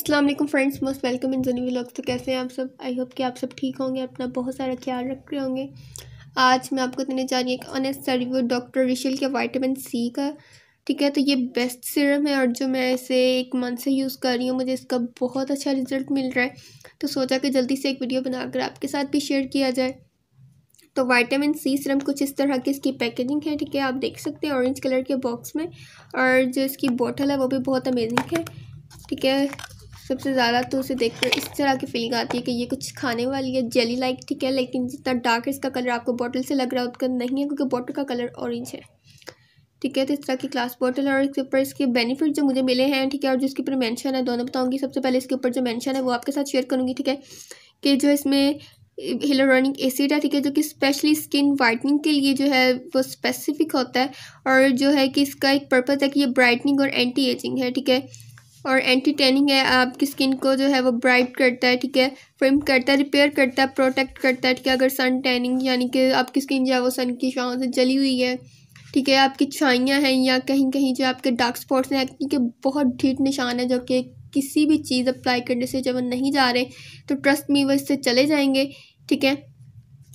अस्सलाम वालेकुम friends most welcome in जनी व्लॉग तो कैसे हैं आप सब आई होप कि आप सब ठीक होंगे अपना बहुत सारा ख्याल रख रहे होंगे आज मैं आपको देने जा रही हूँ एक अनेस्ट रिव्यू डॉक्टर रिशल के वाइटामिन सी का ठीक है तो ये बेस्ट सिरम है और जो मैं इसे एक मंथ से यूज़ कर रही हूँ मुझे इसका बहुत अच्छा रिजल्ट मिल रहा है तो सोचा कि जल्दी से एक वीडियो बनाकर आपके साथ भी शेयर किया जाए तो वाइटामिन सी सिरम कुछ इस तरह की इसकी पैकेजिंग है ठीक है आप देख सकते हैं ऑरेंज कलर के बॉक्स में और जो इसकी बॉटल है वो भी बहुत अमेजिंग है ठीक है सबसे ज़्यादा तो उसे देखकर इस तरह की फीलिंग आती है कि ये कुछ खाने वाली है जेली लाइक ठीक है लेकिन जितना डार्क है इसका कलर आपको बॉटल से लग रहा है उतना नहीं है क्योंकि बॉटल का कलर ऑरेंज है ठीक है तो इस तरह की क्लास बॉटल और इसके ऊपर इसके बेनिफिट जो मुझे मिले हैं ठीक है और जिसके ऊपर मैंशन है दोनों बताऊँगी सबसे पहले इसके ऊपर जो मैंशन है वो आपके साथ शेयर करूंगी ठीक है कि जो इसमें हिलोरॉनिक एसिड है ठीक है जो कि स्पेशली स्किन वाइटनिंग के लिए जो है वो स्पेसिफिक होता है और जो है कि इसका एक पर्पज़ है कि ये ब्राइटनिंग और एंटी एजिंग है ठीक है और एंटी टैनिंग है आपकी स्किन को जो है वो ब्राइट करता है ठीक है फ्रेम करता है रिपेयर करता है प्रोटेक्ट करता है ठीक है अगर सन टैनिंग यानी कि आपकी स्किन जो है वो सन की शाओं से जली हुई है ठीक है आपकी छाइयाँ हैं या कहीं कहीं जो आपके डार्क स्पॉट्स हैं ठीक है बहुत ढीठ निशान है जो कि किसी भी चीज़ अप्लाई करने से जब नहीं जा रहे तो ट्रस्ट मी वो इससे चले जाएंगे ठीक है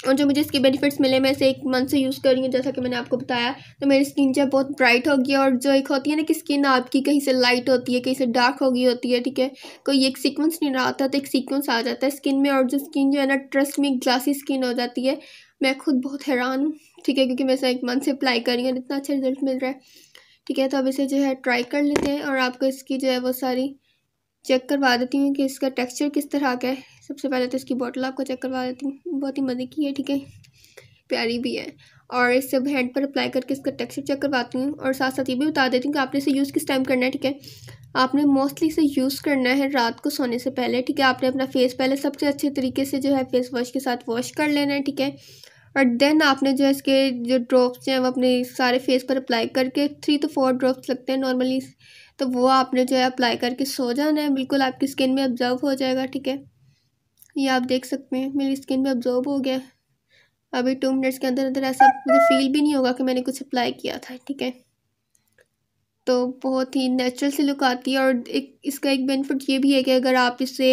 और जो मुझे इसके बेनिफिट्स मिले मैं इसे एक मंथ से यूज़ कर रही हूँ जैसा कि मैंने आपको बताया तो मेरी स्किन जो है बहुत ब्राइट होगी और जो एक होती है ना कि स्किन आपकी कहीं से लाइट होती है कहीं से डार्क होगी होती है ठीक है कोई एक सीक्वेंस नहीं रहा होता तो एक सीक्वेंस आ जाता है स्किन में और जो स्किन जो है ना ट्रस्ट में ग्लासी स्किन हो जाती है मैं खुद बहुत हैरान हूँ ठीक है क्योंकि मैं इसे एक मंथ से अप्लाई कर रही हूँ इतना अच्छा रिजल्ट मिल रहा है ठीक है तो अब इसे जो है ट्राई कर लेते हैं और आपको इसकी जो है वो सारी चेक करवा देती हूँ कि इसका टेक्सचर किस तरह का है सबसे पहले तो इसकी बॉटल आपको चेक करवा देती हूँ बहुत ही मज़े की है ठीक है प्यारी भी है और सब हैंड पर अप्लाई करके इसका टेक्सचर चेक करवाती हूँ और साथ साथ ये भी बता देती हूँ कि आपने इसे यूज़ किस टाइम करना है ठीक है आपने मोस्टली इसे यूज़ करना है रात को सोने से पहले ठीक है आपने अपना फेस पहले सबसे अच्छे तरीके से जो है फेस वॉश के साथ वॉश कर लेना है ठीक है और देन आपने जो है इसके जो ड्रॉप्स हैं वो अपने सारे फेस पर अप्लाई करके थ्री तो फोर ड्रॉप्स लगते हैं नॉर्मली तो वो आपने जो है अप्लाई करके सो जाना है बिल्कुल आपकी स्किन में ऑब्ज़र्व हो जाएगा ठीक है ये आप देख सकते हैं मेरी स्किन में ऑब्ज़र्व हो गया अभी टू मिनट्स के अंदर अंदर ऐसा मुझे फील भी नहीं होगा कि मैंने कुछ अप्लाई किया था ठीक है तो बहुत ही नेचुरल सी लुक आती है और एक इसका एक बेनिफिट ये भी है कि अगर आप इसे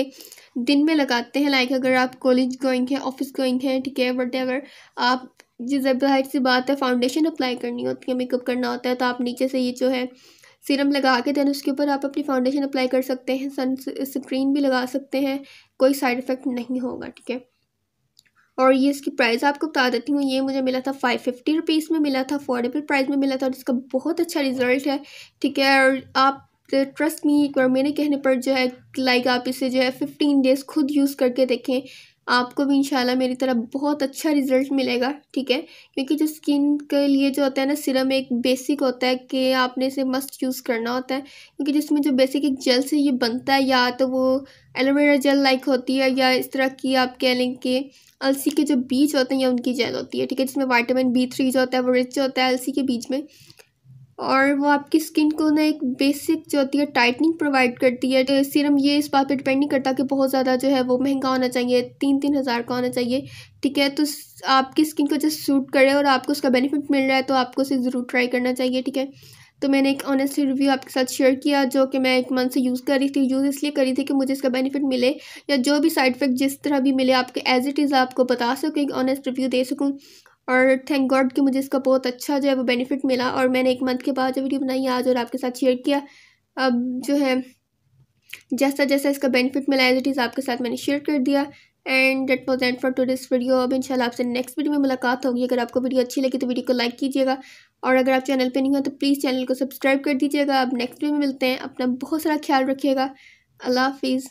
दिन में लगाते हैं लाइक अगर आप कॉलेज गोइंग हैं ऑफिस गोइंग हैं ठीक है वट एवर आप जिस हाइट सी बात है फाउंडेशन अप्लाई करनी होती है मेकअप करना होता है तो आप नीचे से ये जो है सीरम लगा के देन उसके ऊपर आप अपनी फाउंडेशन अप्लाई कर सकते हैं सन स्क्रीन भी लगा सकते हैं कोई साइड इफ़ेक्ट नहीं होगा ठीक है और ये इसकी प्राइस आपको बता देती हूँ ये मुझे मिला था फाइव फिफ्टी रुपीज़ में मिला था अफोर्डेबल प्राइस में मिला था और इसका बहुत अच्छा रिजल्ट है ठीक है और आप ट्रस्ट मी एक बार मेरे कहने पर जो है लाइक आप इसे जो है फिफ्टीन डेज़ खुद यूज़ करके देखें आपको भी इंशाल्लाह मेरी तरह बहुत अच्छा रिजल्ट मिलेगा ठीक है क्योंकि जो स्किन के लिए जो होता है ना सिरम एक बेसिक होता है कि आपने इसे मस्ट यूज़ करना होता है क्योंकि जिसमें जो बेसिक एक जेल से ये बनता है या तो वो एलोवेरा जेल लाइक होती है या इस तरह की आप कह लें कि अलसी के जो बीज होते हैं या उनकी जेल होती है ठीक है जिसमें वाइटामिन बी थ्री जो होता है वो रिच होता है अलसी के बीज में और वो आपकी स्किन को ना एक बेसिक जो होती है टाइटनिंग प्रोवाइड करती है तो सीरम ये इस बात पे डिपेंड नहीं करता कि बहुत ज़्यादा जो है वो महंगा होना चाहिए तीन तीन हज़ार का होना चाहिए ठीक है तो आपकी स्किन को जस्ट सूट करे और आपको उसका बेनिफिट मिल रहा है तो आपको उसे ज़रूर ट्राई करना चाहिए ठीक है तो मैंने एक ऑनेस्टली रिव्यू आपके साथ शेयर किया जो कि मैं एक मंथ से यूज़ कर रही थी यूज़ इसलिए करी थी कि मुझे इसका बेनिफिट मिले या जो भी साइड इफेक्ट जिस तरह भी मिले आपके एज इट इज़ आपको बता सकूँ एक ऑनेस्ट रिव्यू दे सकूँ और थैंक गॉड कि मुझे इसका बहुत अच्छा जो है वो बेनिफिट मिला और मैंने एक मंथ के बाद जो वीडियो बनाई आज और आपके साथ शेयर किया अब जो है जैसा जैसा इसका बेनिफिट मिला एज इट इज़ आपके साथ मैंने शेयर कर दिया and that was end for today's video अब इंशाल्लाह आपसे नेक्स्ट वीडियो में मुलाकात होगी अगर आपको वीडियो अच्छी लगी तो वीडियो को लाइक कीजिएगा और अगर आप चैनल पे नहीं हो तो प्लीज़ चैनल को सब्सक्राइब कर दीजिएगा अब नेक्स्ट वीडियो में मिलते हैं अपना बहुत सारा ख्याल रखिएगा अल्लाह हाफिज़